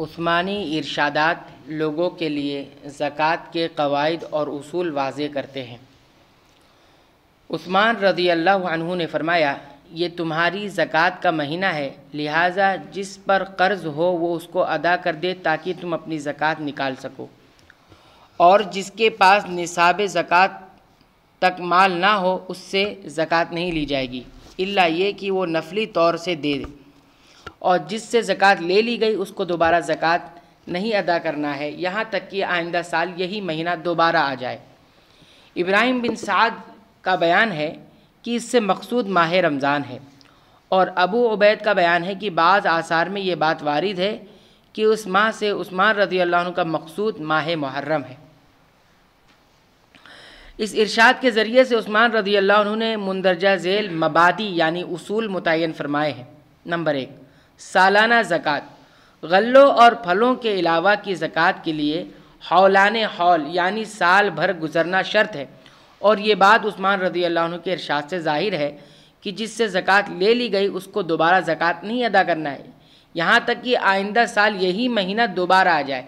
उस्मानी इरशादात लोगों के लिए ज़क़़त के कवायद और असूल वाज करते हैं उस्मान रज़ी अल्लाह ने फ़रमाया ये तुम्हारी ज़क़़त का महीना है लिहाजा जिस पर कर्ज़ हो वो उसको अदा कर दे ताकि तुम अपनी ज़क़़त निकाल सको और जिसके पास निसाब ज़क़़त तक माल ना हो उससे ज़क़़त नहीं ली जाएगी इल्ला ये कि वो नफली तौर से दे दे और जिससे ज़क़़त ले ली गई उसको दोबारा ज़क़़त नहीं अदा करना है यहाँ तक कि आइंदा साल यही महीना दोबारा आ जाए इब्राहिम बिन साद का बयान है कि इससे मकसूद माह रमज़ान है और अबू उबैद का बयान है कि बाज़ आसार में ये बात वारिद है कि उस माह से उस्मान रजी अल्लाह का मकसूद माह मुहर्रम है इस इरशाद के ज़रिए से उस्मान रजी अल्लाह ने मंदरजा झेल मबादी यानी उसूल मुतन फरमाए हैं नंबर एक सालाना ज़क़़त गल्लों और फलों के अलावा की ज़क़़त के लिए हौलान हौल यानी साल भर गुजरना शर्त है और ये बात उस्मान रदी अल्लाह के इरशाद से ज़ाहिर है कि जिससे ज़क़़त ले ली गई उसको दोबारा ज़क़़त नहीं अदा करना है यहाँ तक कि आइंदा साल यही महीना दोबारा आ जाए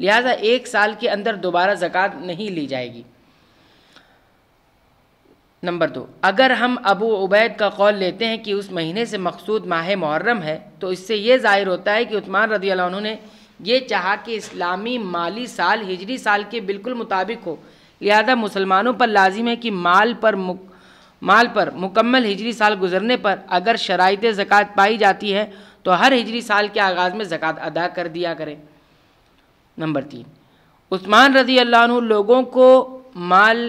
लिहाजा एक साल के अंदर दोबारा ज़क़़त नहीं ली जाएगी नंबर दो अगर हम अबू उबैद का कौल लेते हैं कि उस महीने से मकसूद माह मुहर्रम है तो इससे ये ज़ाहिर होता है कि उस्मान रदी ने यह चाहा कि इस्लामी माली साल हिजरी साल के बिल्कुल मुताबिक हो लिहाजा मुसलमानों पर लाजिम है कि माल पर मुक, माल पर मुकम्मल हिजरी साल गुजरने पर अगर शराइत ज़क़़त पाई जाती है तो हर हिजरी साल के आगाज़ में ज़क़़त अदा कर दिया करें नंबर तीन उस्मान रजी अल्लाह लोगों को माल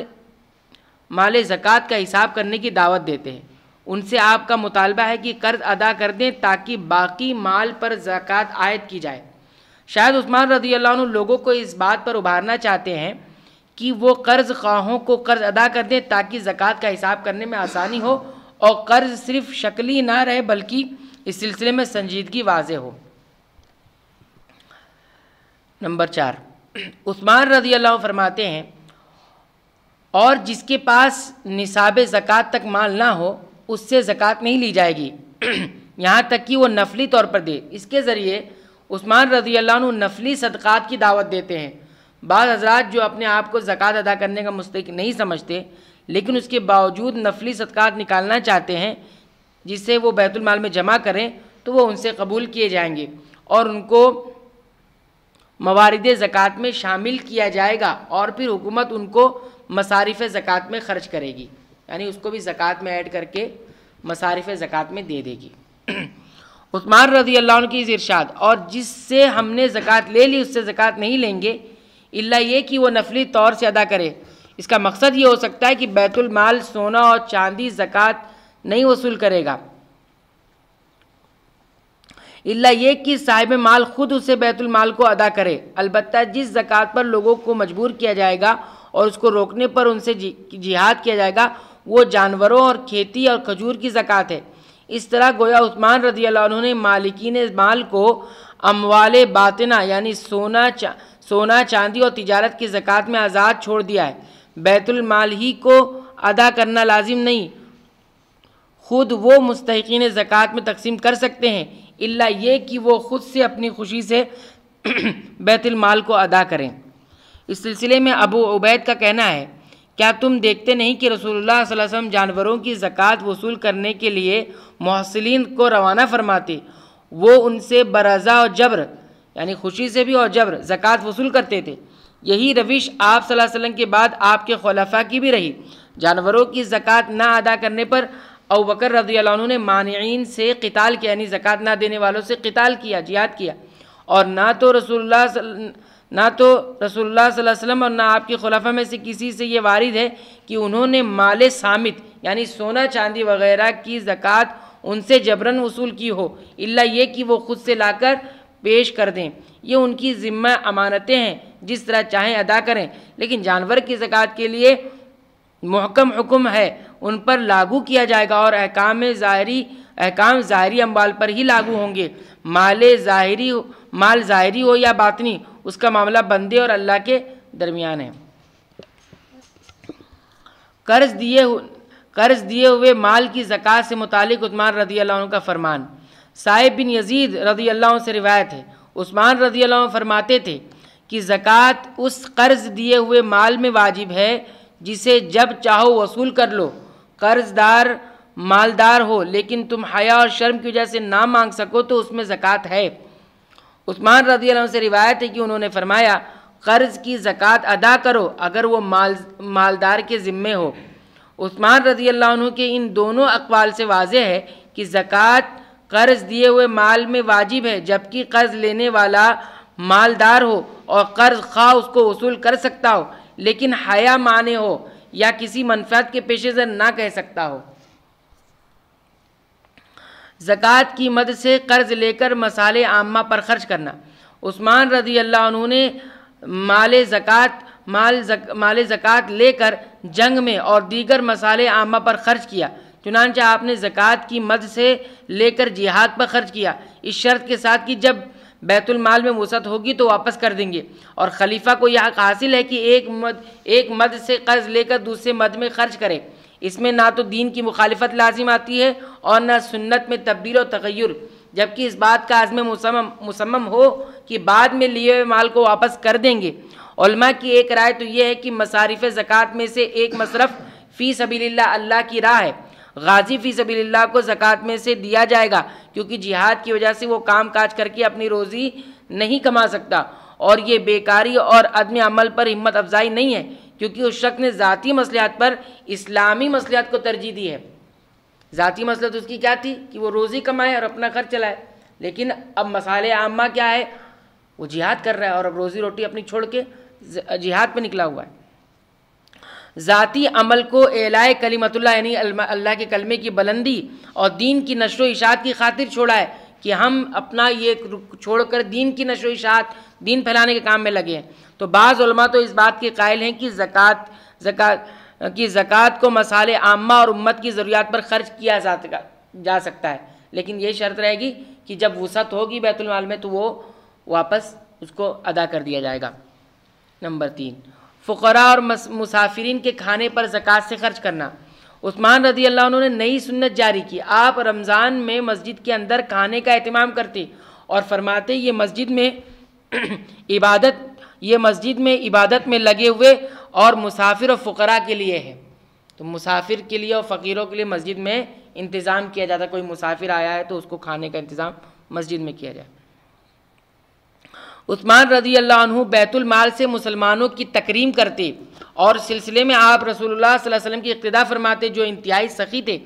माल ज़क़़त का हिसाब करने की दावत देते हैं उनसे आपका मुतालबा है कि कर्ज़ अदा कर दें ताकि बाकी माल पर ज़क़़त आयद की जाए शायद उस्मान रजी अल्लाह लोगों को इस बात पर उभारना चाहते हैं कि वो कर्ज़ ख्वाहों को कर्ज़ अदा कर दें ताकि ज़क़़त का हिसाब करने में आसानी हो और कर्ज़ सिर्फ शक्ली ना रहे बल्कि इस सिलसिले में संजीदगी वाज हो नंबर चार उस्मान रजी अल्लाह फरमाते हैं और जिसके पास निसाब ज़क़़त तक माल ना हो उससे ज़क़़त नहीं ली जाएगी यहाँ तक कि वो नफली तौर पर दे इसके ज़रिए उस्मान रजी अल्लाह नफली सदक़ात की दावत देते हैं बाद हजरात जो अपने आप को ज़क़़त अदा करने का मुस्तक नहीं समझते लेकिन उसके बावजूद नफली सदक़ात निकालना चाहते हैं जिससे वो बैतुलमाल में जमा करें तो वह उनसे कबूल किए जाएंगे और उनको मवारद ज़क़़त में शामिल किया जाएगा और फिर हुकूमत उनको मसारिफ ज़क़़त में ख़र्च करेगी यानी उसको भी ज़क़़त में ऐड करके मसारिफ ज़क़़त में दे देगी उस्मान रजी अल्लाह की इरशाद और जिससे हमने ज़क़़त ले ली उससे ज़क़़त नहीं लेंगे इल्ला ये कि वो नफली तौर से अदा करे इसका मकसद ये हो सकता है कि बैतुलमाल सोना और चांदी ज़क़़त नहीं वसूल करेगा इल्ला ये कि साहिब माल खुद उसे बैतुलमाल को अदा करे अलबत् जिस ज़क़़त पर लोगों को मजबूर किया जाएगा और उसको रोकने पर उनसे जि जिहाद किया जाएगा वो जानवरों और खेती और खजूर की जक़ात है इस तरह गोया उस्मान रजी ने मालिकीन माल को अमवाल बातना यानी सोना चा सोना चांदी और तिजारत की जक़ात में आज़ाद छोड़ दिया है बैतुलमाल ही को अदा करना लाजिम नहीं खुद वो मुस्तकिन ज़क़़त में तकसीम कर सकते हैं इल्ला ये कि वो ख़ुद से अपनी खुशी से बैतुलमाल को अदा करें इस सिलसिले में अबू उबैद का कहना है क्या तुम देखते नहीं कि रसूलुल्लाह सल्लल्लाहु अलैहि वसल्लम जानवरों की ज़क़़त वसूल करने के लिए महसिलिन को रवाना फरमाते वो उनसे बरज़ा और जबर यानी खुशी से भी और जबर ज़क़़त वसूल करते थे यही रविश आप सल्लल्लाहु अलैहि वसल्लम के बाद आपके खलफा की भी रही जानवरों की ज़क़़त ना अदा करने पर अबू बकर रजी ने मानीन से कताल किया यानी ज़क़़त ना देने वालों से कताल किया जिहाद किया और ना तो रसूलुल्लाह ना तो रसोल्ला वसम और ना आपके खुलाफा में से किसी से ये वारिद है कि उन्होंने माल सामित यानी सोना चांदी वगैरह की ज़क़़त उनसे जबरन वसूल की हो इल्ला ये कि वो ख़ुद से लाकर पेश कर दें ये उनकी ज़िम्मा अमानतें हैं जिस तरह चाहें अदा करें लेकिन जानवर की ज़क़़त के लिए महकम हुक्म है उन पर लागू किया जाएगा और अहकाम ज़ाहरी अहकाम ज़ाहरी अम्बाल पर ही लागू होंगे माल ज़ाहरी माल ज़ाहरी हो या बातनी उसका मामला बंदे और अल्लाह के दरमियान है कर्ज दिए कर्ज दिए हुए माल की ज़क़़त से मुतालिक उस्मान रदी अल्लाह का फ़रमान साहिब बिन यजीद रदी अल्लाह से रिवायत है उस्मान रदी अल्लाह फरमाते थे कि ज़क़़त उस कर्ज़ दिए हुए माल में वाजिब है जिसे जब चाहो वसूल कर लो कर्ज़दार मालदार हो लेकिन तुम हया और शर्म की वजह से ना मांग सको तो उसमें ज़क़़त है उस्मान रजी अल्लाह से रिवायत है कि उन्होंने फरमाया कर्ज़ की ज़क़़त अदा करो अगर वो माल मालदार के ज़िम्मे हो उस्मान रजी अल्लाह के इन दोनों अकवाल से वाज है कि ज़क़़त कर्ज़ दिए हुए माल में वाजिब है जबकि कर्ज़ लेने वाला मालदार हो और कर्ज़ खा उसको वसूल कर सकता हो लेकिन हया माने हो या किसी मनफात के पेशे नजर ना कह सकता हो ज़क़़त की मद से कर्ज़ लेकर मसाले आमा पर ख़र्च करना उस्मान रज़ी अल्लाह उन्होंने माल ज़क़़त माल जक, माल ज़क़़त लेकर जंग में और दीगर मसाले आमा पर ख़र्च किया चुनानचा आपने ज़क़़त की मद से लेकर जिहाद पर ख़र्च किया इस शर्त के साथ कि जब बैतुलमाल में वसत होगी तो वापस कर देंगे और खलीफा को यह हक हासिल है कि एक मद एक मद से कर्ज़ लेकर दूसरे मद में ख़र्च करें इसमें ना तो दीन की मुखालफत लाजिम आती है और ना सुन्नत में तब्दील और तगैर जबकि इस बात का आज़म मुसम हो कि बाद में लिए हुए माल को वापस कर देंगे उलमा की एक राय तो यह है कि मसारिफ ज़क़़त में से एक मशरफ़ फ़ी सभी अल्लाह की राह है गाजी फ़ी सभी को ज़क़़त में से दिया जाएगा क्योंकि जिहाद की वजह से वो काम काज करके अपनी रोज़ी नहीं कमा सकता और ये बेकारी और अदम अमल पर हिम्मत अफजाई नहीं है क्योंकि उस शख्स ने ज़ाती मसलियात पर इस्लामी मसलियात को तरजीह दी है ज़ाती मसलत उसकी क्या थी कि वो रोज़ी कमाए और अपना घर चलाए लेकिन अब मसाले आमा क्या है वो जिहाद कर रहा है और अब रोज़ी रोटी अपनी छोड़ के जिहाद पर निकला हुआ है ज़ाती अमल को एलाए कलीमतुल्ला यानी अल्लाह के कलमे की बुलंदी और दीन की नशो इशात की खातिर छोड़ा है कि हम अपना ये छोड़कर दीन की नशो इशात दीन फैलाने के काम में लगे हैं तो बाज़ा तो इस बात के कायल हैं कि ज़क़़त ज़क़़त कि ज़क़़त को मसाले आमा और उम्मत की ज़रूरियात पर ख़र्च किया जा सकता है लेकिन ये शर्त रहेगी कि जब वसत होगी बैतुलमाल में तो वो वापस उसको अदा कर दिया जाएगा नंबर तीन फ़ुकरा और मुसाफिरीन के खाने पर ज़क़़त से ख़र्च करना उस्मान रदी अल्लाह उन्होंने नई सुन्नत जारी की आप रमज़ान में मस्जिद के अंदर खाने का अहतमाम करते और फरमाते ये मस्जिद में इबादत ये मस्जिद में इबादत में लगे हुए और मुसाफिर और फ़करा के लिए है तो मुसाफिर के लिए और फ़कीरों के लिए मस्जिद में इंतज़ाम किया जाता है कोई मुसाफिर आया है तो उसको खाने का इंतज़ाम मस्जिद में किया जाए उस्मान रजी अल्लाह बैतुलमाल से मुसलमानों की तकरीम करते और सिलसिले में आप रसूलुल्लाह सल्लल्लाहु अलैहि वसल्लम की इब्तदा फरमाते जो इंतहाई सखी थे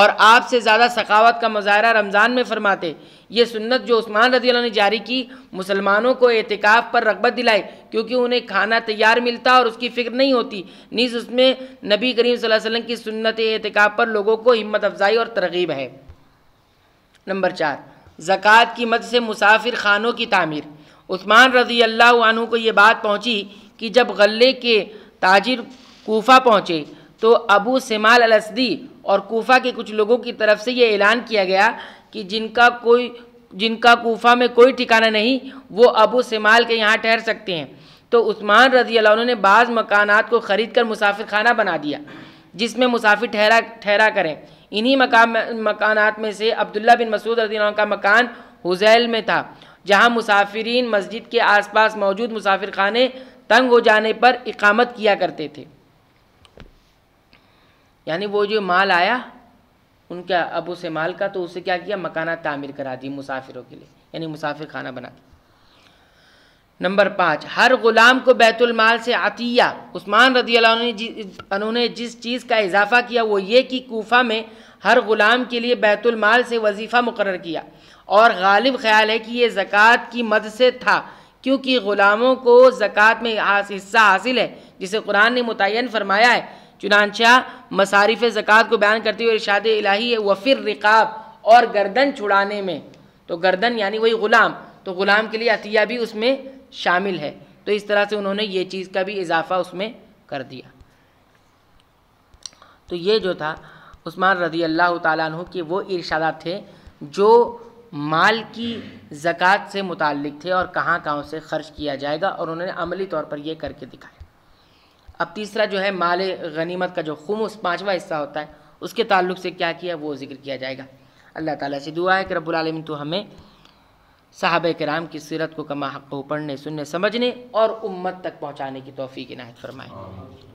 और आपसे ज़्यादा सखावत का मुजाहरा रमज़ान में फरमाते ये सुन्नत जो उस्मान रजी ने जारी की मुसलमानों को एहतिकाफ़ पर रगबत दिलाई क्योंकि उन्हें खाना तैयार मिलता और उसकी फ़िक्र नहीं होती नीज़ उसमें नबी करीम वसल्लम की सुन्नत एहतिकाफ़ पर लोगों को हिम्मत अफजाई और तरगीब है नंबर चार ज़क़़त की मद से मुसाफिर खानों की तामीर उस्मान रजी अल्लाह आनू को ये बात पहुंची कि जब गले के ताजिर कोफा पहुंचे तो अबू समाल अलसदी और कोफा के कुछ लोगों की तरफ से ये ऐलान किया गया कि जिनका कोई जिनका कोफा में कोई ठिकाना नहीं वो अबू शमाल के यहाँ ठहर सकते हैं तो उस्मान रजी अल्लाह उन्होंने बाज़ मकानात को ख़रीद कर मुसाफिर खाना बना दिया जिसमें मुसाफिर ठहरा ठहरा करें इन्हीं मकान मकानात में से अब्दुल्ला बिन मसूद रजी का मकान हुजैल में था जहाँ मुसाफिरीन मस्जिद के आसपास मौजूद मुसाफिर खाने तंग हो जाने पर इकामत किया करते थे यानी वो जो माल आया उनका अब उसे माल का तो उसे क्या किया मकाना तामीर करा दी मुसाफिरों के लिए यानी मुसाफिर खाना बना दिया नंबर पाँच हर गुलाम को बैतुलमाल से अतिया उस्मान रदी ने उन्होंने जिस चीज़ का इजाफ़ा किया वो ये कि कोफा में हर गुलाम के लिए बैतुलमाल से वजीफ़ा मुकर किया और गालिब ख्याल है कि ये ज़क़़त की मद से था क्योंकि ग़ुलामों को ज़क़़त में हिस्सा हासिल है जिसे कुरान ने मुतन फरमाया है चुनानचा मसारफ़ ज़क़़त को बयान करती हुई इरशाद इलाही है वफ़िर रिकाब और गर्दन छुड़ाने में तो गर्दन यानी वही ग़ुलाम तो ग़ुलाम के लिए अतिया भी उसमें शामिल है तो इस तरह से उन्होंने ये चीज़ का भी इजाफ़ा उसमें कर दिया तो ये जो था उस्मान रदी अल्लाह तु के वो इर्शादा थे जो माल की ज़क़़त से मुतक़ थे और कहाँ कहाँ से ख़र्च किया जाएगा और उन्होंने अमली तौर पर यह करके दिखाया अब तीसरा जो है माल गनीमत का जो उस पाँचवा हिस्सा होता है उसके ताल्लुक से क्या किया वो जिक्र किया जाएगा अल्लाह ताला से दुआ है कि रब्लम तो हमें साहब कराम की सीरत को कमा हक़ पढ़ने सुनने समझने और उम्मत तक पहुँचाने की तोफ़ी की नायत फरमाएँ